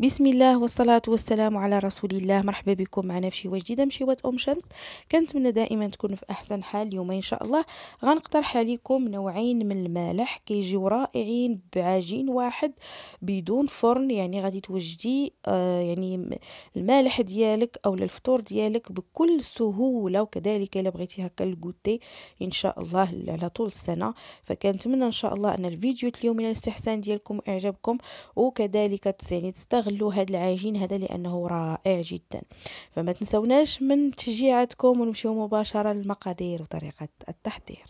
بسم الله والصلاة والسلام على رسول الله مرحبا بكم معنا في شوى جديدة من أم شمس كنتمنى دائما تكونوا في أحسن حال اليوم إن شاء الله غنقترح عليكم نوعين من المالح كيجيو رائعين بعجين واحد بدون فرن يعني غادي توجدي آه يعني المالح ديالك أو الفطور ديالك بكل سهولة وكذلك إلا بغيتي هكا الكوتي إن شاء الله على طول السنة فكنتمنى إن شاء الله أن الفيديو اليوم من الاستحسان ديالكم إعجابكم وكذلك يعني تستغل استغلوا هذا العجين هذا لانه رائع جدا فما تنسوناش من تشجيعاتكم ونمشيو مباشره للمقادير وطريقه التحضير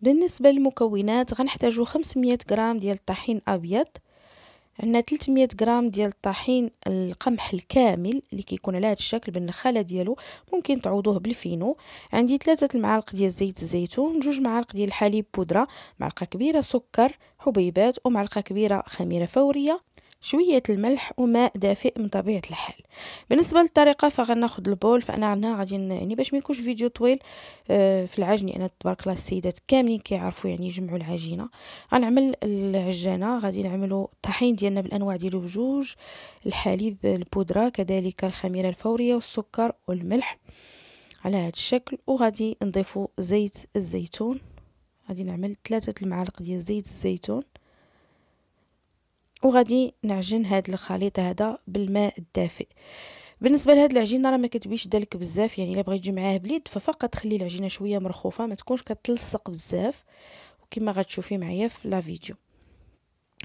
بالنسبه للمكونات غنحتاجو 500 غرام ديال الطحين ابيض عندنا 300 غرام ديال الطحين القمح الكامل اللي كيكون على هذا الشكل بالنخاله ديالو ممكن تعوضوه بالفينو عندي ثلاثة المعالق ديال زيت الزيتون جوج معالق ديال الحليب بودره معلقه كبيره سكر حبيبات ومعلقه كبيره خميره فوريه شوية الملح وماء دافئ من طبيعة الحال بالنسبة للطريقة فغناخد البول فأنا عنا غادي يعني باش ما يكونش فيديو طويل آه، في العجن أنا تبارك الله السيدات كاملين كيعرفوا يعني يجمعوا العجينة غنعمل العجانة غادي نعملو الطحين ديالنا بالأنواع ديالو بجوج الحليب البودرة كذلك الخميرة الفورية والسكر والملح على هذا الشكل وغادي نضيفو زيت الزيتون غادي نعمل ثلاثة المعالق ديال زيت الزيتون وغادي نعجن هذا الخليط هذا بالماء الدافئ بالنسبه لهاد العجينه راه ما كتبيش دالك بزاف يعني الا بغيتي معاه بليد ففقط خلي العجينه شويه مرخوفه ما تكونش كتلصق بزاف وكما غتشوفي معايا في لا فيديو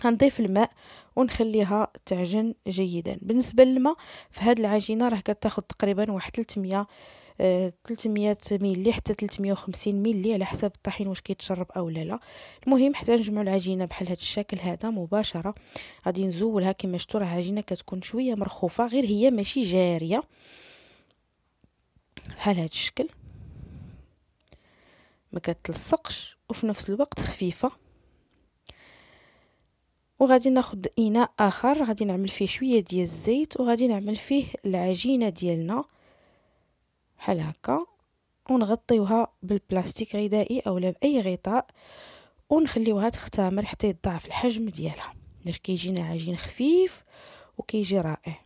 غنضيف الماء ونخليها تعجن جيدا بالنسبه للماء فهاد العجينه راه كتاخد تقريبا واحد 300 300 ملي حتى 350 ملي على حسب الطحين واش كيتشرب او لا لا المهم حتى نجمعوا العجينه بحال هذا الشكل هذا مباشره غادي نزولها كما شفتوا راه عجينه كتكون شويه مرخوفه غير هي ماشي جاريه بحال هذا الشكل ما كتلصقش وفي نفس الوقت خفيفه وغادي ناخد اناء اخر غادي نعمل فيه شويه ديال الزيت وغادي نعمل فيه العجينه ديالنا بحال هكا ونغطيوها بالبلاستيك غذائي اولا باي غطاء ونخليوها تختمر حتى يضعف الحجم ديالها باش كيجينا عجين خفيف وكيجي رائع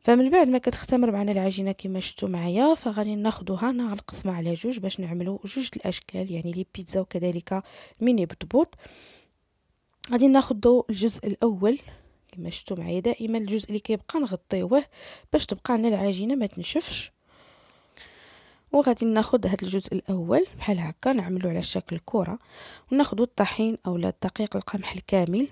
فمن بعد ما كتختمر معنا العجينه كما شفتوا معايا فغادي ناخذوها نغلقسمها على جوج باش نعملوا جوج الاشكال يعني لي بيتزا وكذلك ميني بطبوط غادي ناخذ الجزء الاول كما شفتوا معايا دائما الجزء اللي كيبقى نغطيوه باش تبقى لنا العجينه ما تنشفش وغادي ناخذ هذا الجزء الاول بحال هكا نعملو على شكل كره وناخذ الطحين اولا الدقيق القمح الكامل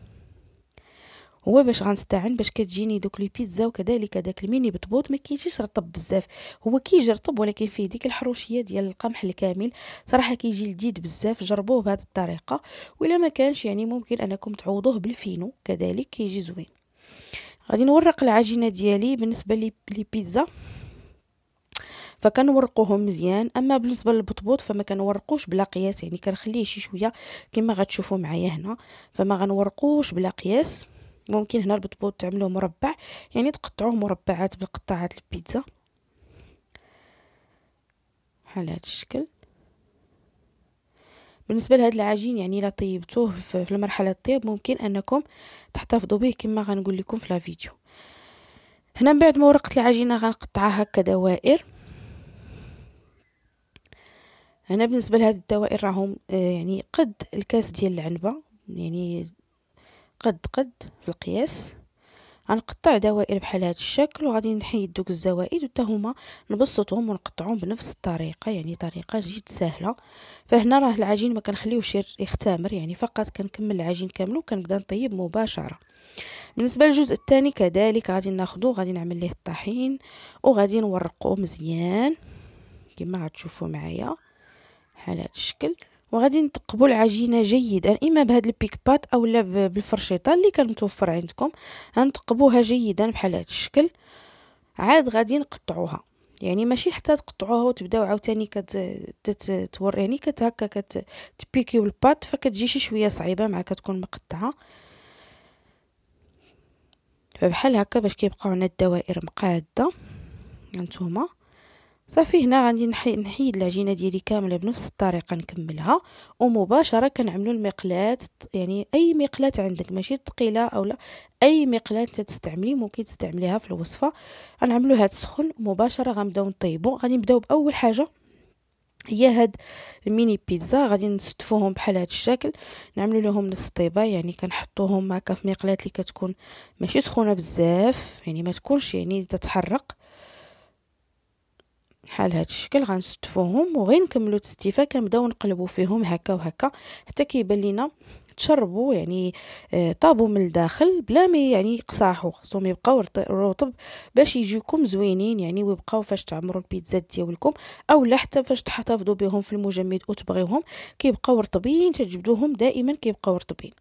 هو باش غنستعن باش كتجيني دوك لي بيتزا وكذلك داك الميني بطبوط ما كيجيش رطب بزاف هو كيجي رطب ولكن فيه ديك الحروشيه ديال القمح الكامل صراحه كيجي لذيذ بزاف جربوه بهذه الطريقه ولا ما كانش يعني ممكن انكم تعوضوه بالفينو كذلك كيجي زوين غادي نورق العجينه ديالي بالنسبه لي بيتزا فكنورقوهم مزيان اما بالنسبه للبطبوط فما كنورقوش بلا قياس يعني كنخليه شي شويه كما غتشوفوا معايا هنا فما غنورقوش بلا قياس ممكن هنا البطبوط تعملوه مربع يعني تقطعوه مربعات بالقطاعات البيتزا بحال هذا الشكل بالنسبه لهذا العجين يعني الا طيبتوه في المرحله الطيب ممكن انكم تحتفظوا به كما غنقول لكم في لا فيديو هنا من بعد ما ورقت العجينه غنقطعها هكا دوائر هنا بالنسبه لهاد الدوائر راهم آه، يعني قد الكاس ديال العنبه يعني قد قد في القياس غنقطع دوائر بحال هذا الشكل وغادي نحيد دوك الزوائد وتا هما نبسطهم ونقطعهم بنفس الطريقه يعني طريقه جد سهله فهنا راه العجين ما كنخليوش يختمر يعني فقط كنكمل العجين كامل وكنبدا نطيب مباشره بالنسبه للجزء الثاني كذلك غادي ناخذو غادي نعمل ليه الطحين وغادي نورقوه مزيان كما غتشوفوا معايا بحال هذا الشكل وغادي نتقبوا العجينه جيدا اما بهاد البيك بات اولا بالفرشيطه اللي كان متوفر عندكم غنتقبوها جيدا بحال هذا الشكل عاد غادي نقطعوها يعني ماشي حتى تقطعوها وتبداو عاوتاني كتتور يعني كت هكا كتبيكيو الباط فكتجي شي شويه صعيبه مع كتكون مقطعه فبحال هكا باش كيبقاو عندنا الدوائر مقاده هانتوما صافي هنا غادي نحيد العجينه ديالي كامله بنفس الطريقه نكملها ومباشره كنعملوا المقلات يعني اي مقلات عندك ماشي ثقيله اولا اي مقلات تستعملي ممكن تستعمليها في الوصفه غنعملوها تسخن مباشره غنبداو نطيبو غادي نبداو باول حاجه هي هاد الميني بيتزا غادي نستفوهم بحال هاد الشكل نعملو لهم نص طيبه يعني كنحطوهم هكا في مقلات اللي كتكون ماشي سخونه بزاف يعني ما تكونش يعني تتحرق بحال هاد الشكل غنستفوهم وغير نكملوا التستيفه كنبداو نقلبوا فيهم هكا وهكا حتى كيبان لينا تشربوا يعني آه، طابوا من الداخل بلا ما يعني يقصاحوا خصهم يبقاو رطب باش يجيكم زوينين يعني ويبقاو فاش تعمروا البيتزات ديالكم اولا حتى فاش تحتفظوا بهم في المجمد وتبغيوهم كيبقاو رطبين تجبدوهم دائما كيبقاو رطبين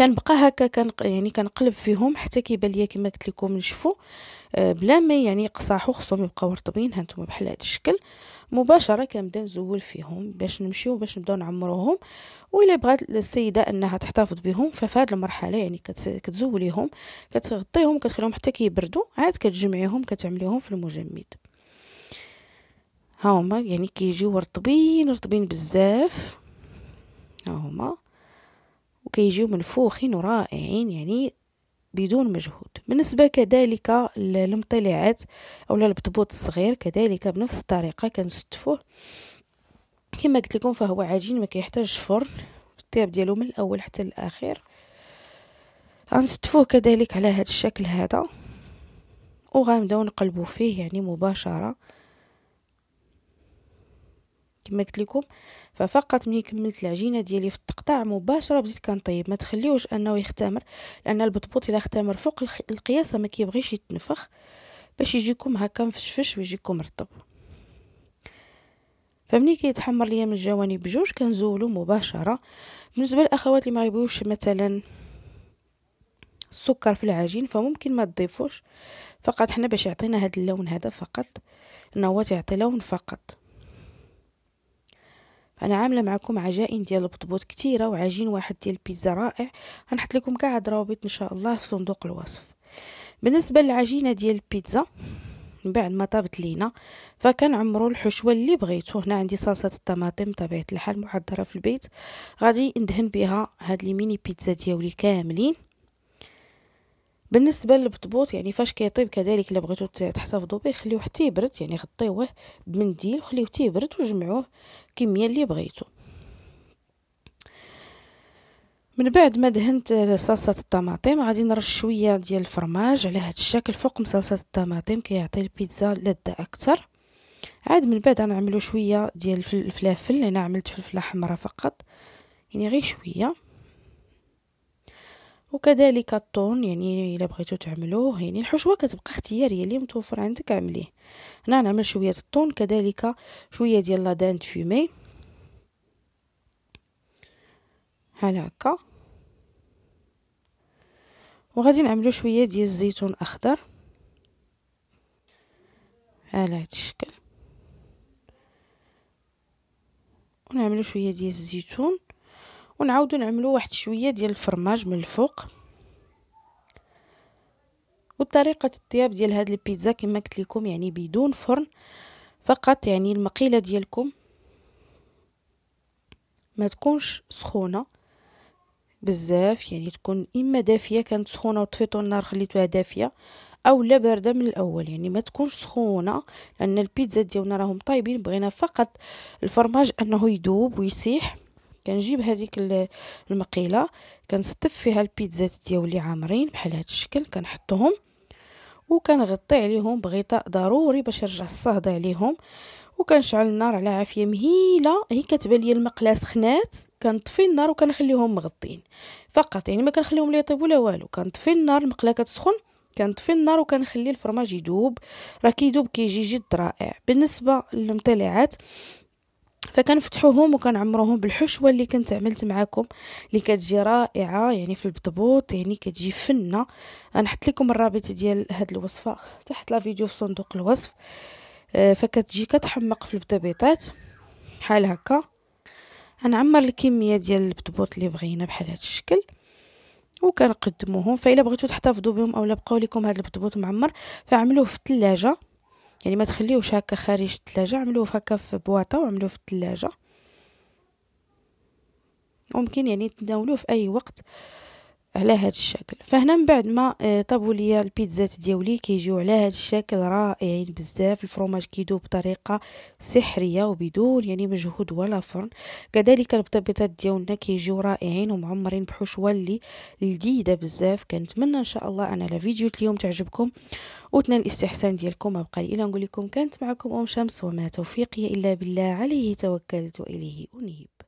بقى هكا كان يعني كنقلب فيهم حتى كيبان ليا كما قلت لكم نشفوا آه، بلا ما يعني يقصاحو خصهم يبقاو رطبين هانتوما بحال هذا الشكل مباشره كنبدا نزول فيهم باش نمشيو باش نبداو نعمروهم وإلا بغات السيده انها تحتفظ بهم ففي هذه المرحله يعني كتزوليهم كتغطيهم كتخليهم حتى كيبردوا عاد كتجمعيهم كتعمليهم في المجمد ها هما يعني كيجيو رطبين رطبين بزاف ها هما وكيجيو منفوخين ورائعين يعني بدون مجهود بالنسبه كذلك للمطلعات او البطبوط الصغير كذلك بنفس الطريقه كنستفوه كما قلت لكم فهو عجين ما كيحتاجش فرن الطياب ديالو من الاول حتى الاخير غنستفوه كذلك على هذا الشكل هذا وغنبداو نقلبو فيه يعني مباشره كما قلت لكم ففقط ملي كملت العجينه ديالي في التقطاع مباشره بديت كنطيب ما تخليوش انه يختمر لان البطبوط الا اختمر فوق القياسه ما كيبغيش يتنفخ باش يجيكم هكا مفشفش ويجيكم رطب فملي كيتحمر ليا من الجوانب بجوج كنزولو مباشره بالنسبه للاخوات اللي ما يبغيوش مثلا السكر في العجين فممكن ما تضيفوش فقط حنا باش يعطينا هذا اللون هذا فقط انه هو تيعطي لون فقط انا عامله معكم عجائن ديال البطبوط كتيره وعجين واحد ديال البيتزا رائع غنحط لكم كاع الروابط ان شاء الله في صندوق الوصف بالنسبه للعجينه ديال البيتزا من بعد ما طابت لينا فكنعمروا الحشوه اللي بغيتو هنا عندي صلصه الطماطم بطبيعه الحال محضره في البيت غادي ندهن بها هاد لي ميني بيتزا ديالي كاملين بالنسبه للبطبوط يعني فاش كيطيب كذلك الا بغيتو تحتفظوا به خليوه حتى يبرد يعني غطيوه بمنديل وخليوه تيبرد وجمعوه كميه اللي بغيتو من بعد ما دهنت صلصه الطماطم غادي نرش شويه ديال الفرماج على هذا الشكل فوق صلصه الطماطم كيعطي البيتزا لذه اكثر عاد من بعد غنعملوا شويه ديال الفلافل انا عملت فلفله حمراء فقط يعني غير شويه وكذلك الطون يعني الا بغيتو تعملوه يعني الحشوه كتبقى اختياريه اللي متوفر عندك عمليه هنا نعمل شويه الطون كذلك شويه ديال لادان فيمي بحال هكا وغادي نعملو شويه ديال الزيتون اخضر على هذا الشكل ونعملو شويه ديال الزيتون ونعاودو نعملو واحد شويه ديال الفرماج من الفوق وطريقه الطياب ديال هاد البيتزا كما قلت لكم يعني بدون فرن فقط يعني المقيله ديالكم ما تكونش سخونه بزاف يعني تكون اما دافيه كانت سخونه وطفيتو النار خليتوها دافيه او لا بارده من الاول يعني ما تكونش سخونه لان البيتزا ديالنا راهم طايبين بغينا فقط الفرماج انه يذوب ويسيح كنجيب هذيك المقيله كنستف فيها البيتزات ديالي عامرين بحال هذا الشكل كنحطهم وكنغطي عليهم بغطاء ضروري باش يرجع الصهد عليهم وكنشعل النار على عافيه مهيله هي كتبان لي المقله سخنات كنطفي النار وكنخليهم مغطين فقط يعني ما كنخليهم لا يطيبوا لا والو كنطفي النار المقله كتسخن كنطفي النار وكنخلي الفرماج يذوب راه كيذوب كيجي جد رائع بالنسبه للمطلعات فكنفتحوهم وكنعمروهم بالحشوه اللي كنت عملت معاكم اللي كتجي رائعه يعني في البطبوط يعني كتجي فنه غنحط لكم الرابط ديال هاد الوصفه تحت لا فيديو في صندوق الوصف آه، فكتجي كتحمق في البطبيطات بحال هكا غنعمر الكميه ديال البطبوط اللي بغينا بحال هاد الشكل وكنقدموهم فإلا بغيتو تحتفظوا بهم اولا بقاو لكم هاد البطبوط معمر فعملوه في الثلاجه يعني ما تخليوش هكا خارج الثلاجه عملوه هكا في بواطه وعملوه في الثلاجه ممكن يعني تناولوه في اي وقت على هذا الشكل فهنا من بعد ما آه، طابوا لي البيتزات ديولي كيجيو على هذا الشكل رائعين يعني بزاف الفرماج كيدوب بطريقه سحريه وبدون يعني مجهود ولا فرن كذلك البطبيطات ديالنا كيجيو رائعين ومعمرين بحشوه اللي لذيذه بزاف كنتمنى ان شاء الله ان الفيديو اليوم تعجبكم وتنال الاستحسان ديالكم ابقى الى نقول لكم كانت معكم ام شمس وما توفيقي الا بالله عليه توكلت واليه انيب